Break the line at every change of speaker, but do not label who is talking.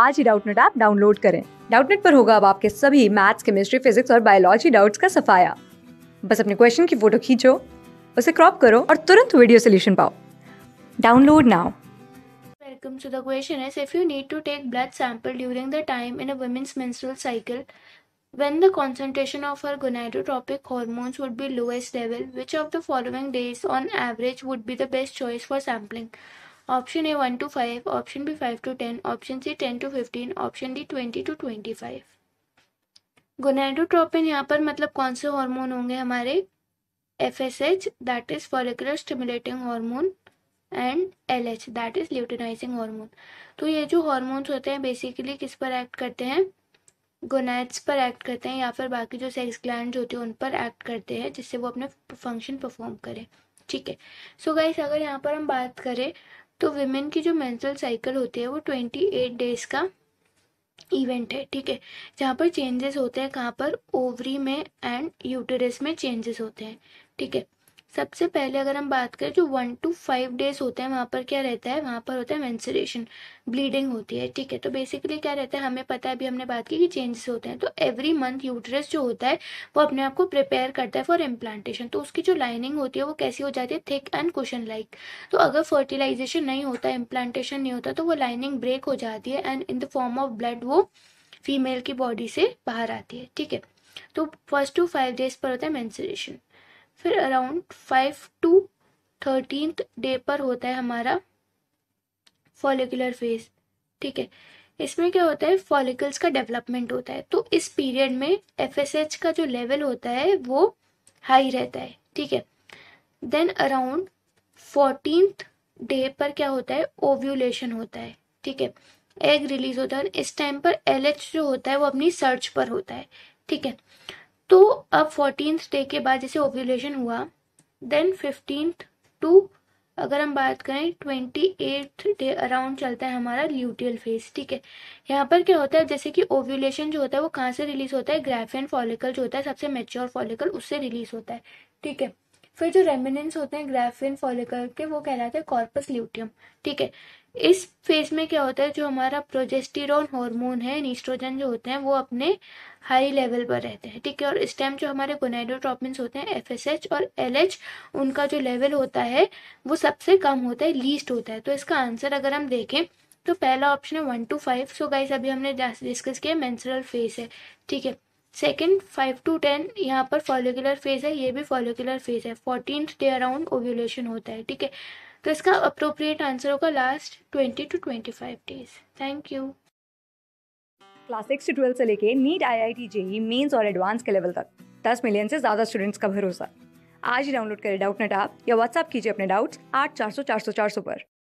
आज ही Doubtnut app download करें डाउटनेट पर होगा अब आपके सभी मैथ्स केमिस्ट्री फिजिक्स और बायोलॉजी डाउट्स का सफाया बस अपने क्वेश्चन की फोटो खींचो उसे क्रॉप करो और तुरंत वीडियो सोल्यूशन पाओ download now Welcome to the question is if you need to take blood sample during the time in a woman's menstrual cycle when the concentration of her gonadotropic hormones would be lowest level which of the following days on average would be the best choice for sampling option A one to five option B five to ten option C ten to fifteen option D twenty to twenty five gonadotropin यहाँ पर मतलब कौन से hormone होंगे हमारे F S H that is follicular stimulating hormone and L H that is luteinizing hormone तो ये जो हार्मोन्स होते हैं बेसिकली किस पर एक्ट करते हैं गोनेट्स पर एक्ट करते हैं या फिर बाकी जो सेक्स ग्लैंड होते हैं उन पर एक्ट करते हैं जिससे वो अपने फंक्शन परफॉर्म करें ठीक है सो so गाइस अगर यहाँ पर हम बात करें तो वेमेन की जो मेंस्ट्रुअल साइकिल होती है वो ट्वेंटी एट डेज का इवेंट है ठीक है जहाँ पर चेंजेस होते हैं कहाँ पर ओवरी में एंड यूटरस में चेंजेस होते हैं ठीक है सबसे पहले अगर हम बात करें जो वन टू फाइव डेज होते हैं वहाँ पर क्या रहता है वहाँ पर होता है मैंसरेशन ब्लीडिंग होती है ठीक है तो बेसिकली क्या रहता है हमें पता है अभी हमने बात की कि चेंजेस होते हैं तो एवरी मंथ यूट्रस जो होता है वो अपने आप को प्रिपेयर करता है फॉर इम्प्लांटेशन तो उसकी जो लाइनिंग होती है वो कैसी हो जाती है थिक एंड क्वेश्चन लाइक तो अगर फर्टिलाइजेशन नहीं होता इम्प्लांटेशन नहीं होता तो वो लाइनिंग ब्रेक हो जाती है and in the form of blood वो फीमेल की बॉडी से बाहर आती है ठीक है तो फर्स्ट टू फाइव डेज पर होता है मैंसरेशन फिर around five to thirteen day पर होता है हमारा फॉलिकुलर फेज ठीक है इसमें क्या होता है फॉलिकल्स का डेवलपमेंट होता है तो इस पीरियड में एफ का जो लेवल होता है वो हाई रहता है ठीक है देन अराउंड फोर्टीन डे पर क्या होता है ओव्यूलेशन होता है ठीक है एग रिलीज होता है इस टाइम पर एल जो होता है वो अपनी सर्च पर होता है ठीक है तो अब फोर्टीन डे के बाद जैसे ओव्यूलेशन हुआ देन फिफ्टीन टू अगर हम बात करें ट्वेंटी एट्थ डे अराउंड चलता है हमारा ल्यूटियल फेज ठीक है यहाँ पर क्या होता है जैसे कि ओव्यूलेशन जो होता है वो कहाँ से रिलीज होता है ग्राफेन फॉलिकल जो होता है सबसे मेच्योर फॉलिकल उससे रिलीज होता है ठीक है फिर जो रेमिनेंस होते हैं ग्राफिन फॉलिकल के वो कहलाते हैं कॉर्पस ल्यूटियम ठीक है इस फेज में क्या होता है जो हमारा प्रोजेस्टिरोन हार्मोन है नीस्ट्रोजन जो होते हैं वो अपने हाई लेवल पर रहते हैं ठीक है और इस टाइम जो हमारे गोनाइडोट्रॉपिन होते हैं एफ और एल उनका जो लेवल होता है वो सबसे कम होता है लीस्ट होता है तो इसका आंसर अगर हम देखें तो पहला ऑप्शन है one to five so guys अभी हमने डिस्कस किया मैंसरल फेस है ठीक है सेकेंड फाइव टू टेन यहाँ पर फॉलिकुलर फेज है ये भी फॉलिकुलर फेज है फोर्टीन डे अराउंड ओव्यूलेशन होता है ठीक है तो इसका अप्रोप्रिएट आंसर होगा last twenty to twenty five days thank you class six से ट्वेल्थ से लेके NEET I I T JEE mains और एडवांस के लेवल तक दस मिलियन से ज़्यादा स्टूडेंट्स का भरोसा आज ही डाउनलोड करें डाउट नेट आप या व्हाट्सअप कीजिए अपने डाउट्स आठ चार सौ चार सौ चार सौ पर